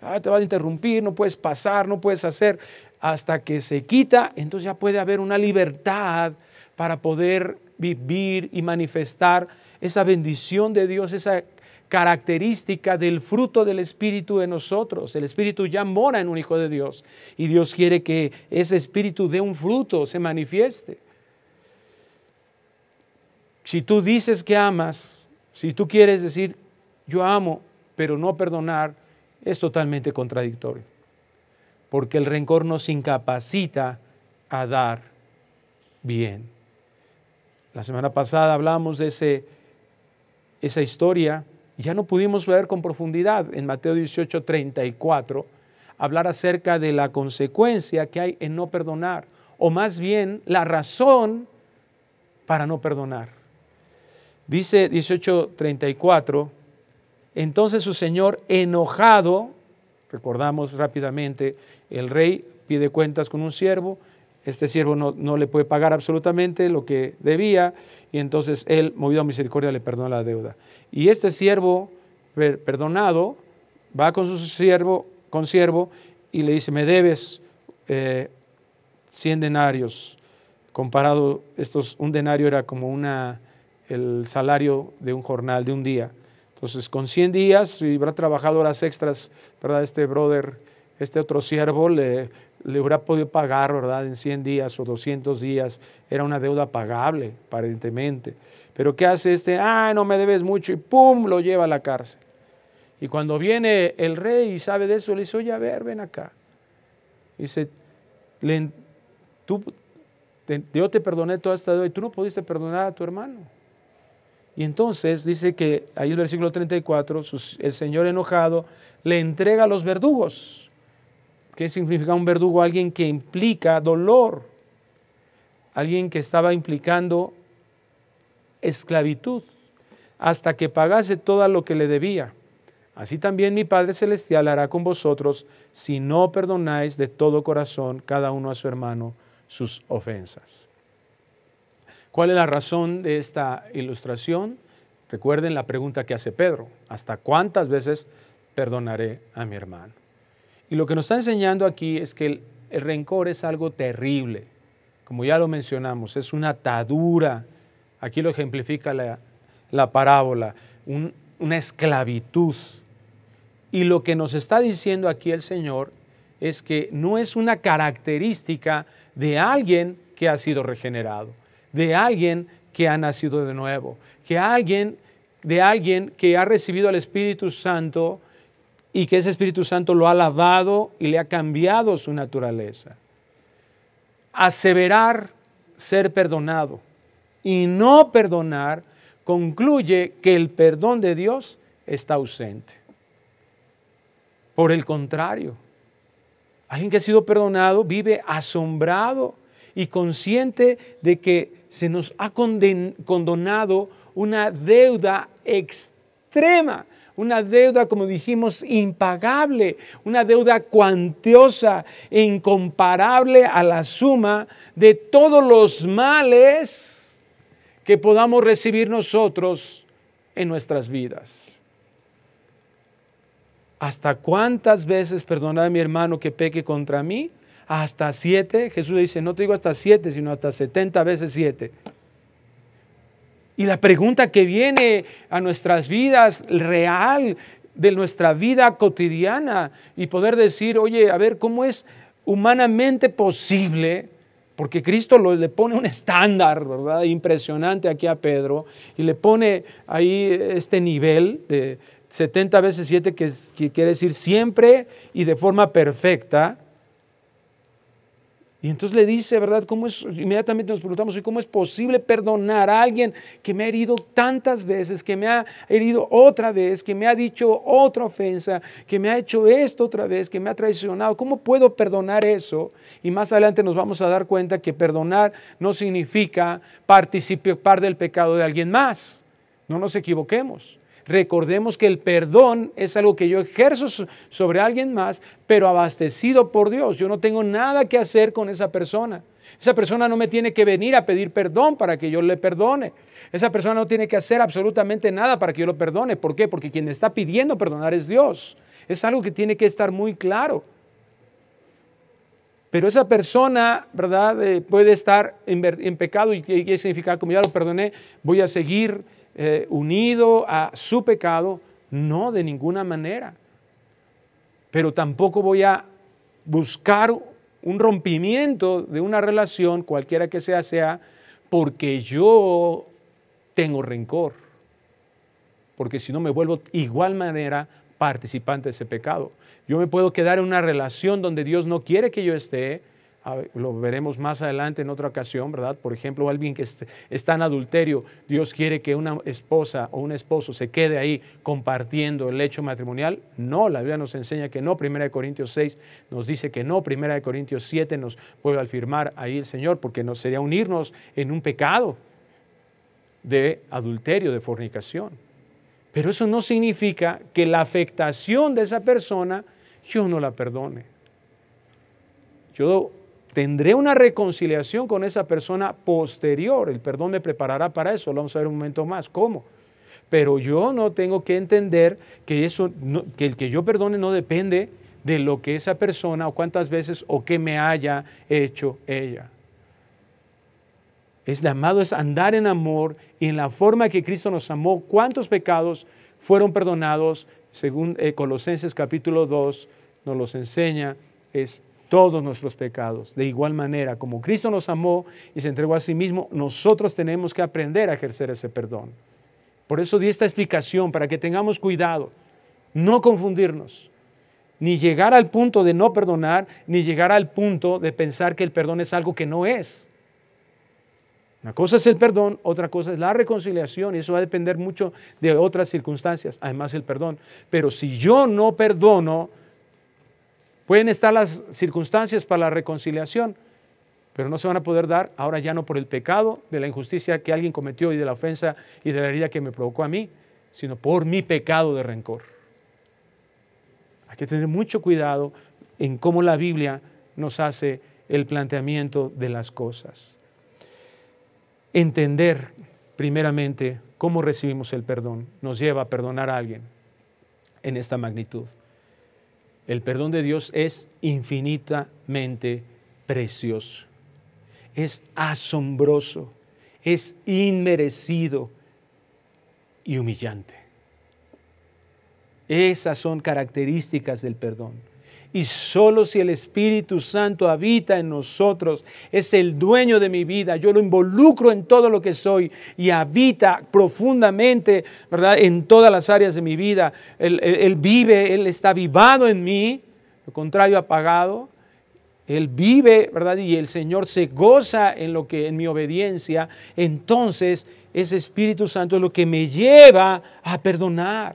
ah, te vas a interrumpir, no puedes pasar, no puedes hacer, hasta que se quita, entonces ya puede haber una libertad para poder vivir y manifestar esa bendición de Dios, esa característica del fruto del Espíritu en nosotros. El Espíritu ya mora en un Hijo de Dios y Dios quiere que ese Espíritu dé un fruto, se manifieste. Si tú dices que amas, si tú quieres decir yo amo, pero no perdonar, es totalmente contradictorio. Porque el rencor nos incapacita a dar bien. La semana pasada hablamos de ese, esa historia ya no pudimos ver con profundidad en Mateo 18, 34, hablar acerca de la consecuencia que hay en no perdonar, o más bien la razón para no perdonar. Dice 18:34, entonces su señor enojado, recordamos rápidamente, el rey pide cuentas con un siervo, este siervo no, le puede pagar absolutamente lo que debía, y entonces él, movido a misericordia, le perdona la deuda. Y este siervo perdonado va con su siervo, con siervo y le dice, me debes 100 eh, denarios, comparado, estos, un denario era como una, el salario de un jornal, de un día. Entonces, con 100 días, si habrá trabajado horas extras, ¿verdad? Este brother, este otro siervo, le le hubiera podido pagar, ¿verdad?, en 100 días o 200 días. Era una deuda pagable, aparentemente. Pero ¿qué hace este? Ah, no me debes mucho y ¡pum! lo lleva a la cárcel. Y cuando viene el rey y sabe de eso, le dice, oye, a ver, ven acá. Dice, tú, yo te perdoné toda esta deuda y tú no pudiste perdonar a tu hermano. Y entonces dice que ahí en el versículo 34, el Señor enojado le entrega a los verdugos ¿Qué significa un verdugo? Alguien que implica dolor, alguien que estaba implicando esclavitud hasta que pagase todo lo que le debía. Así también mi Padre Celestial hará con vosotros si no perdonáis de todo corazón cada uno a su hermano sus ofensas. ¿Cuál es la razón de esta ilustración? Recuerden la pregunta que hace Pedro. ¿Hasta cuántas veces perdonaré a mi hermano? Y lo que nos está enseñando aquí es que el, rencor es algo terrible. Como ya lo mencionamos, es una atadura. Aquí lo ejemplifica la, parábola, una esclavitud. Y lo que nos está diciendo aquí el Señor es que no es una característica de alguien que ha sido regenerado, de alguien que ha nacido de nuevo, que alguien de alguien que ha recibido al Espíritu Santo y que ese Espíritu Santo lo ha lavado y le ha cambiado su naturaleza. Aseverar ser perdonado y no perdonar concluye que el perdón de Dios está ausente. Por el contrario, alguien que ha sido perdonado vive asombrado y consciente de que se nos ha condonado una deuda extrema una deuda, como dijimos, impagable, una deuda cuantiosa e incomparable a la suma de todos los males que podamos recibir nosotros en nuestras vidas. ¿Hasta cuántas veces a mi hermano que peque contra mí? Hasta siete. Jesús le dice, no te digo hasta siete, sino hasta setenta veces siete. Y la pregunta que viene a nuestras vidas real, de nuestra vida cotidiana, y poder decir, oye, a ver, ¿cómo es humanamente posible? Porque Cristo le pone un estándar, ¿verdad? Impresionante aquí a Pedro, y le pone ahí este nivel de 70 veces 7, que quiere decir siempre y de forma perfecta y entonces le dice, ¿verdad? es? Inmediatamente nos preguntamos, ¿cómo es posible perdonar a alguien que me ha herido tantas veces, que me ha herido otra vez, que me ha dicho otra ofensa, que me ha hecho esto otra vez, que me ha traicionado? ¿Cómo puedo perdonar eso? Y más adelante nos vamos a dar cuenta que perdonar no significa participar del pecado de alguien más. No nos equivoquemos. Recordemos que el perdón es algo que yo ejerzo sobre alguien más, pero abastecido por Dios. Yo no tengo nada que hacer con esa persona. Esa persona no me tiene que venir a pedir perdón para que yo le perdone. Esa persona no tiene que hacer absolutamente nada para que yo lo perdone. ¿Por qué? Porque quien está pidiendo perdonar es Dios. Es algo que tiene que estar muy claro. Pero esa persona, ¿verdad? Eh, puede estar en, pecado y, y significa, como ya lo perdoné, voy a seguir eh, unido a su pecado, no, de ninguna manera. Pero tampoco voy a buscar un rompimiento de una relación, cualquiera que sea, sea, porque yo tengo rencor. Porque si no me vuelvo igual manera participante de ese pecado. Yo me puedo quedar en una relación donde Dios no quiere que yo esté, lo veremos más adelante en otra ocasión, ¿verdad? Por ejemplo, alguien que está en adulterio, Dios quiere que una esposa o un esposo se quede ahí compartiendo el hecho matrimonial. No, la Biblia nos enseña que no, Primera de Corintios 6 nos dice que no, Primera de Corintios 7 nos puede afirmar ahí el Señor, porque sería unirnos en un pecado de adulterio, de fornicación. Pero eso no significa que la afectación de esa persona yo no la perdone. Yo tendré una reconciliación con esa persona posterior. El perdón me preparará para eso. Lo vamos a ver un momento más. ¿Cómo? Pero yo no tengo que entender que, eso, que el que yo perdone no depende de lo que esa persona o cuántas veces o qué me haya hecho ella. Es amado, es andar en amor y en la forma que Cristo nos amó. ¿Cuántos pecados fueron perdonados? Según eh, Colosenses capítulo 2 nos los enseña, es todos nuestros pecados. De igual manera, como Cristo nos amó y se entregó a sí mismo, nosotros tenemos que aprender a ejercer ese perdón. Por eso di esta explicación, para que tengamos cuidado, no confundirnos, ni llegar al punto de no perdonar, ni llegar al punto de pensar que el perdón es algo que no es. Una cosa es el perdón, otra cosa es la reconciliación, y eso va a depender mucho de otras circunstancias, además el perdón. Pero si yo no perdono, Pueden estar las circunstancias para la reconciliación, pero no se van a poder dar ahora ya no por el pecado de la injusticia que alguien cometió y de la ofensa y de la herida que me provocó a mí, sino por mi pecado de rencor. Hay que tener mucho cuidado en cómo la Biblia nos hace el planteamiento de las cosas. Entender primeramente cómo recibimos el perdón nos lleva a perdonar a alguien en esta magnitud. El perdón de Dios es infinitamente precioso, es asombroso, es inmerecido y humillante. Esas son características del perdón y solo si el Espíritu Santo habita en nosotros, es el dueño de mi vida, yo lo involucro en todo lo que soy y habita profundamente, ¿verdad? En todas las áreas de mi vida. Él, vive, Él está vivado en mí, lo contrario apagado. Él vive, ¿verdad? Y el Señor se goza en lo que en mi obediencia, entonces ese Espíritu Santo es lo que me lleva a perdonar.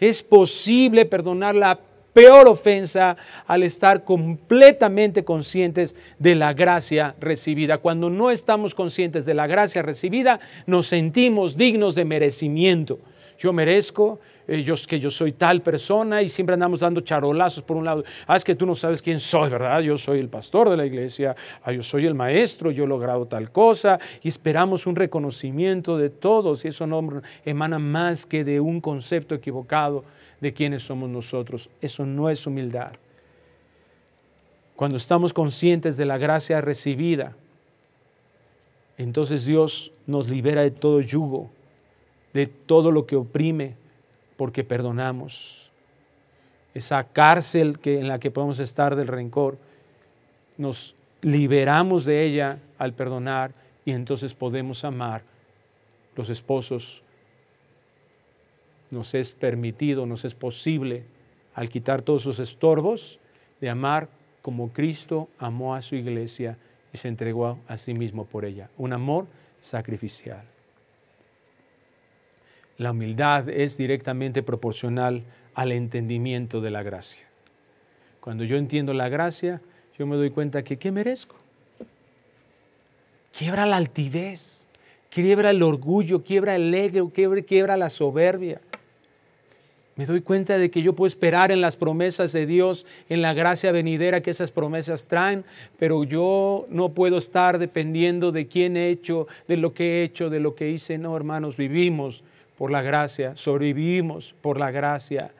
Es posible perdonar la peor ofensa al estar completamente conscientes de la gracia recibida. Cuando no estamos conscientes de la gracia recibida, nos sentimos dignos de merecimiento. Yo merezco, ellos eh, que yo soy tal persona y siempre andamos dando charolazos por un lado. Ah, es que tú no sabes quién soy, ¿verdad? Yo soy el pastor de la iglesia, ah, yo soy el maestro, yo he logrado tal cosa y esperamos un reconocimiento de todos y eso no emana más que de un concepto equivocado de quiénes somos nosotros. Eso no es humildad. Cuando estamos conscientes de la gracia recibida, entonces Dios nos libera de todo yugo, de todo lo que oprime, porque perdonamos. Esa cárcel que, en la que podemos estar del rencor, nos liberamos de ella al perdonar y entonces podemos amar los esposos nos es permitido, nos es posible, al quitar todos sus estorbos, de amar como Cristo amó a su iglesia y se entregó a sí mismo por ella. Un amor sacrificial. La humildad es directamente proporcional al entendimiento de la gracia. Cuando yo entiendo la gracia, yo me doy cuenta que ¿qué merezco? Quiebra la altivez, quiebra el orgullo, quiebra el ego, quiebra la soberbia. Me doy cuenta de que yo puedo esperar en las promesas de Dios, en la gracia venidera que esas promesas traen, pero yo no puedo estar dependiendo de quién he hecho, de lo que he hecho, de lo que hice. No, hermanos, vivimos por la gracia, sobrevivimos por la gracia,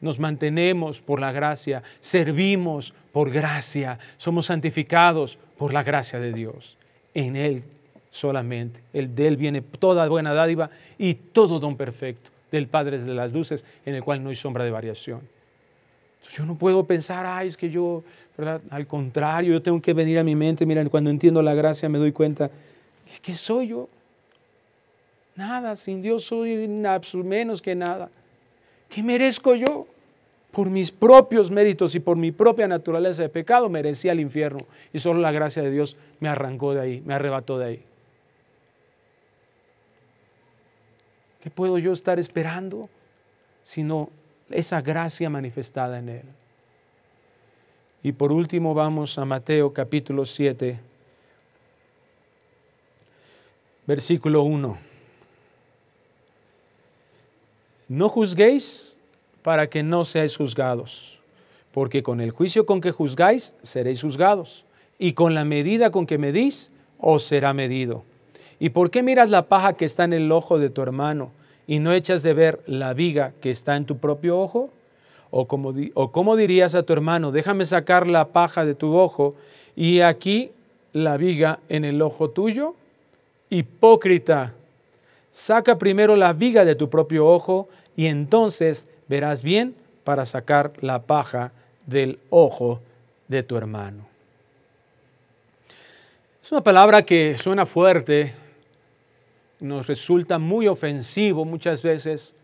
nos mantenemos por la gracia, servimos por gracia, somos santificados por la gracia de Dios. En Él solamente, el de Él viene toda buena dádiva y todo don perfecto del Padre de las Luces, en el cual no hay sombra de variación. yo no puedo pensar, ay, es que yo, al contrario, yo tengo que venir a mi mente, miren, cuando entiendo la gracia me doy cuenta, ¿qué soy yo? Nada, sin Dios soy menos que nada. ¿Qué merezco yo? Por mis propios méritos y por mi propia naturaleza de pecado merecía el infierno y solo la gracia de Dios me arrancó de ahí, me arrebató de ahí. ¿Qué puedo yo estar esperando? Sino esa gracia manifestada en Él. Y por último vamos a Mateo capítulo 7, versículo 1. No juzguéis para que no seáis juzgados, porque con el juicio con que juzgáis seréis juzgados, y con la medida con que medís os será medido. ¿Y por qué miras la paja que está en el ojo de tu hermano y no echas de ver la viga que está en tu propio ojo? O cómo o dirías a tu hermano, déjame sacar la paja de tu ojo y aquí la viga en el ojo tuyo? Hipócrita, saca primero la viga de tu propio ojo y entonces verás bien para sacar la paja del ojo de tu hermano. Es una palabra que suena fuerte, nos resulta muy ofensivo muchas veces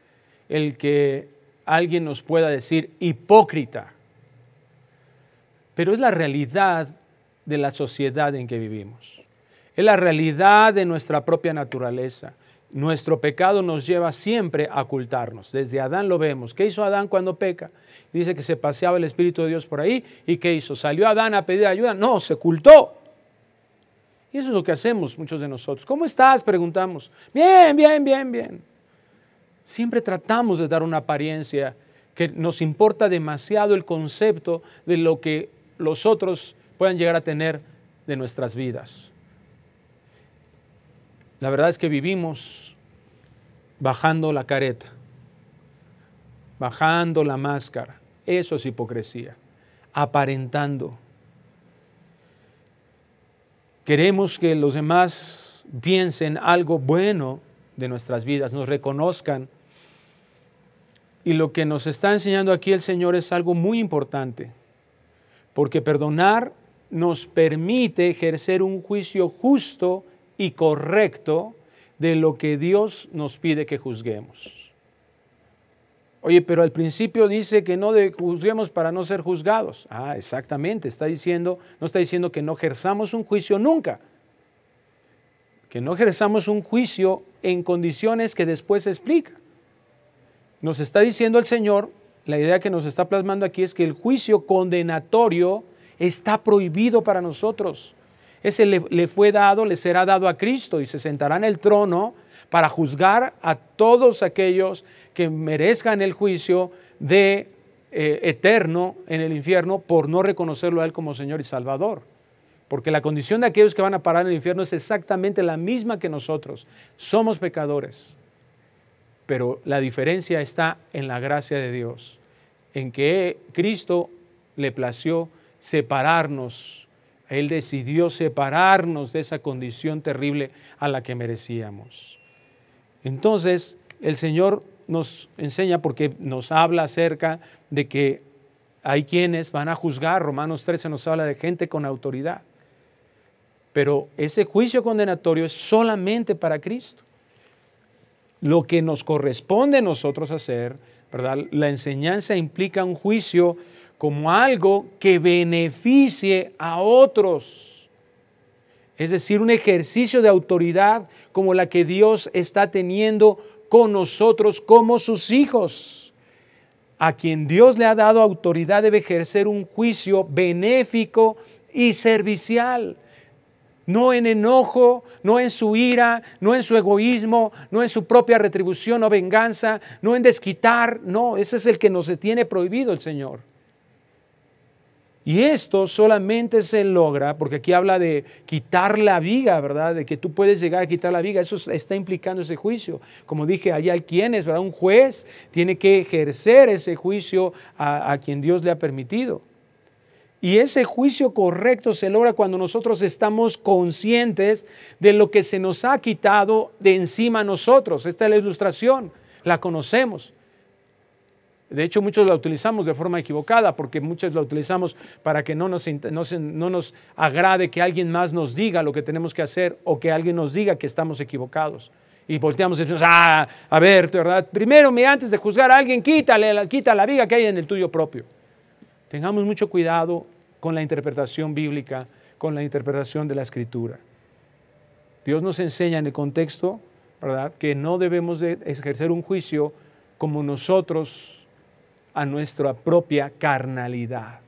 el que alguien nos pueda decir hipócrita, pero es la realidad de la sociedad en que vivimos, es la realidad de nuestra propia naturaleza. Nuestro pecado nos lleva siempre a ocultarnos. Desde Adán lo vemos. ¿Qué hizo Adán cuando peca? Dice que se paseaba el Espíritu de Dios por ahí. ¿Y qué hizo? ¿Salió Adán a pedir ayuda? No, se ocultó. Y eso es lo que hacemos muchos de nosotros. ¿Cómo estás? Preguntamos. Bien, bien, bien, bien. Siempre tratamos de dar una apariencia que nos importa demasiado el concepto de lo que los otros puedan llegar a tener de nuestras vidas. La verdad es que vivimos bajando la careta, bajando la máscara. Eso es hipocresía, aparentando. Queremos que los demás piensen algo bueno de nuestras vidas, nos reconozcan. Y lo que nos está enseñando aquí el Señor es algo muy importante, porque perdonar nos permite ejercer un juicio justo y correcto de lo que Dios nos pide que juzguemos. Oye, pero al principio dice que no juzguemos para no ser juzgados. Ah, exactamente, está diciendo, no está diciendo que no ejerzamos un juicio nunca. Que no ejerzamos un juicio en condiciones que después se explica. Nos está diciendo el Señor, la idea que nos está plasmando aquí es que el juicio condenatorio está prohibido para nosotros. Ese le fue dado, le será dado a Cristo y se sentará en el trono para juzgar a todos aquellos que merezcan el juicio de eh, eterno en el infierno por no reconocerlo a Él como Señor y Salvador. Porque la condición de aquellos que van a parar en el infierno es exactamente la misma que nosotros. Somos pecadores. Pero la diferencia está en la gracia de Dios, en que Cristo le plació separarnos. Él decidió separarnos de esa condición terrible a la que merecíamos. Entonces, el Señor nos enseña porque nos habla acerca de que hay quienes van a juzgar, Romanos 13 nos habla de gente con autoridad, pero ese juicio condenatorio es solamente para Cristo. Lo que nos corresponde a nosotros hacer, ¿verdad? La enseñanza implica un juicio como algo que beneficie a otros es decir, un ejercicio de autoridad como la que Dios está teniendo con nosotros como sus hijos. A quien Dios le ha dado autoridad debe ejercer un juicio benéfico y servicial. No en enojo, no en su ira, no en su egoísmo, no en su propia retribución o venganza, no en desquitar. No, ese es el que nos tiene prohibido el Señor. Y esto solamente se logra, porque aquí habla de quitar la viga, ¿verdad? De que tú puedes llegar a quitar la viga. Eso está implicando ese juicio. Como dije, allá hay quienes, ¿verdad? Un juez tiene que ejercer ese juicio a, a quien Dios le ha permitido. Y ese juicio correcto se logra cuando nosotros estamos conscientes de lo que se nos ha quitado de encima a nosotros. Esta es la ilustración, la conocemos. De hecho, muchos la utilizamos de forma equivocada porque muchos la utilizamos para que no nos, no, nos agrade que alguien más nos diga lo que tenemos que hacer o que alguien nos diga que estamos equivocados y volteamos y decimos, ah, a ver, ¿verdad? Primero, antes de juzgar a alguien, quítale, quita la viga que hay en el tuyo propio. Tengamos mucho cuidado con la interpretación bíblica, con la interpretación de la escritura. Dios nos enseña en el contexto, ¿verdad?, que no debemos de ejercer un juicio como nosotros a nuestra propia carnalidad,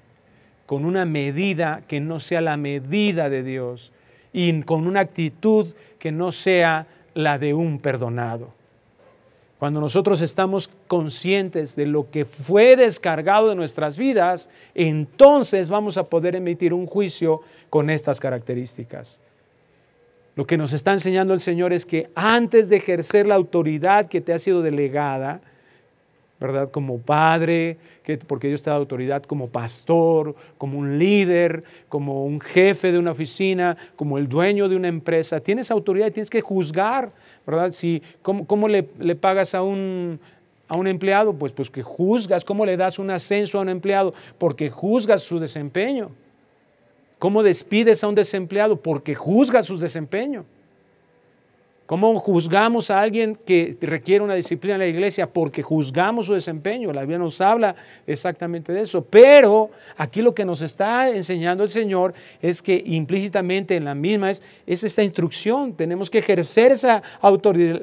con una medida que no sea la medida de Dios y con una actitud que no sea la de un perdonado. Cuando nosotros estamos conscientes de lo que fue descargado de nuestras vidas, entonces vamos a poder emitir un juicio con estas características. Lo que nos está enseñando el Señor es que antes de ejercer la autoridad que te ha sido delegada, ¿verdad? Como padre, porque Dios te da autoridad como pastor, como un líder, como un jefe de una oficina, como el dueño de una empresa. Tienes autoridad y tienes que juzgar, ¿verdad? Si, ¿Cómo, le, pagas a un a un empleado? Pues, pues que juzgas, ¿cómo le das un ascenso a un empleado? Porque juzgas su desempeño. ¿Cómo despides a un desempleado? Porque juzgas su desempeño. ¿Cómo juzgamos a alguien que requiere una disciplina en la iglesia? Porque juzgamos su desempeño. La Biblia nos habla exactamente de eso. Pero aquí lo que nos está enseñando el Señor es que implícitamente en la misma es, esta instrucción. Tenemos que ejercer esa autoridad,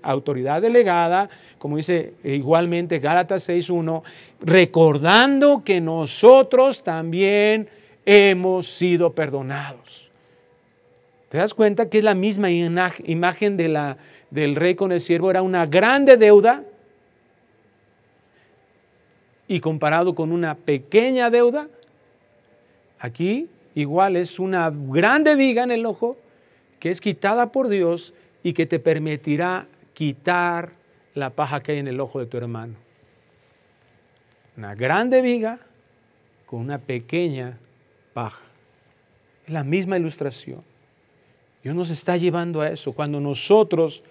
autoridad delegada, como dice igualmente Gálatas 6.1, recordando que nosotros también hemos sido perdonados. ¿Te das cuenta que es la misma imagen de la, del rey con el siervo? Era una grande deuda y comparado con una pequeña deuda, aquí igual es una grande viga en el ojo que es quitada por Dios y que te permitirá quitar la paja que hay en el ojo de tu hermano. Una grande viga con una pequeña paja. Es la misma ilustración. Dios nos está llevando a eso. Cuando nosotros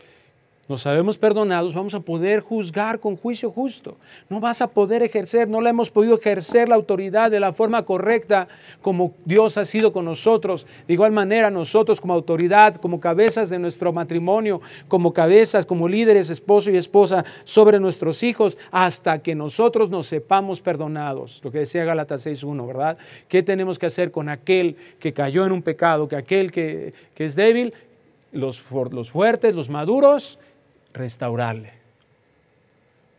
nos sabemos perdonados, vamos a poder juzgar con juicio justo. No vas a poder ejercer, no le hemos podido ejercer la autoridad de la forma correcta como Dios ha sido con nosotros. De igual manera, nosotros como autoridad, como cabezas de nuestro matrimonio, como cabezas, como líderes, esposo y esposa, sobre nuestros hijos, hasta que nosotros nos sepamos perdonados. Lo que decía Gálatas 6.1, ¿verdad? ¿Qué tenemos que hacer con aquel que cayó en un pecado, que aquel que, es débil? los fuertes, los maduros, restaurarle.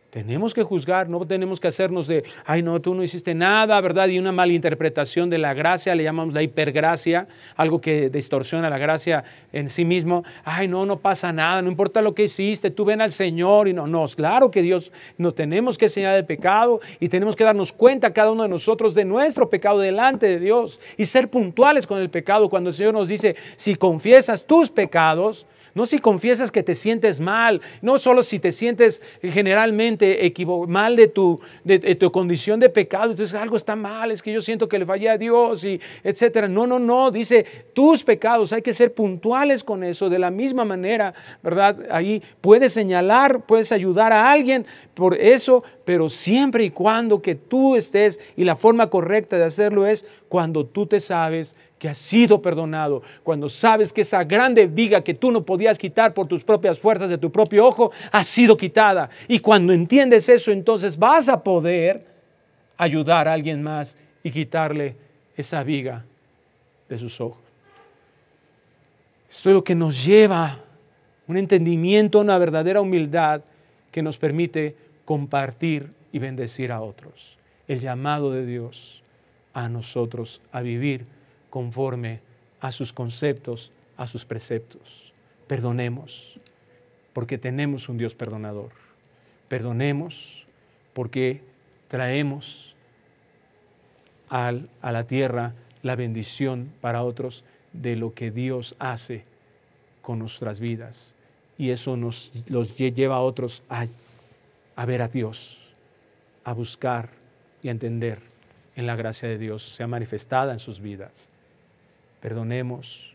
Tenemos que juzgar, no tenemos que hacernos de, ay no, tú no hiciste nada, ¿verdad? Y una malinterpretación interpretación de la gracia, le llamamos la hipergracia, algo que distorsiona la gracia en sí mismo. Ay no, no pasa nada, no importa lo que hiciste, tú ven al Señor y no, no, claro que Dios, no tenemos que enseñar el pecado y tenemos que darnos cuenta cada uno de nosotros de nuestro pecado delante de Dios y ser puntuales con el pecado cuando el Señor nos dice, si confiesas tus pecados, no si confiesas que te sientes mal, no solo si te sientes generalmente mal de tu, de, tu condición de pecado, entonces algo está mal, es que yo siento que le fallé a Dios y etcétera. No, no, no, dice tus pecados, hay que ser puntuales con eso. De la misma manera, ¿verdad? Ahí puedes señalar, puedes ayudar a alguien por eso, pero siempre y cuando que tú estés y la forma correcta de hacerlo es cuando tú te sabes que has sido perdonado, cuando sabes que esa grande viga que tú no podías quitar por tus propias fuerzas de tu propio ojo ha sido quitada. Y cuando entiendes eso, entonces vas a poder ayudar a alguien más y quitarle esa viga de sus ojos. Esto es lo que nos lleva un entendimiento, una verdadera humildad que nos permite compartir y bendecir a otros. El llamado de Dios a nosotros a vivir conforme a sus conceptos, a sus preceptos. Perdonemos, porque tenemos un Dios perdonador. Perdonemos porque traemos al, a la tierra la bendición para otros de lo que Dios hace con nuestras vidas. Y eso nos los lleva a otros a a ver a Dios, a buscar y a entender en la gracia de Dios sea manifestada en sus vidas. Perdonemos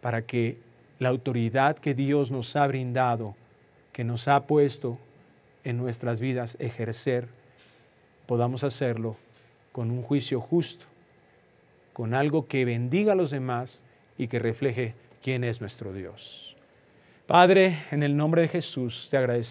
para que la autoridad que Dios nos ha brindado, que nos ha puesto en nuestras vidas ejercer, podamos hacerlo con un juicio justo, con algo que bendiga a los demás y que refleje quién es nuestro Dios. Padre, en el nombre de Jesús te agradecemos.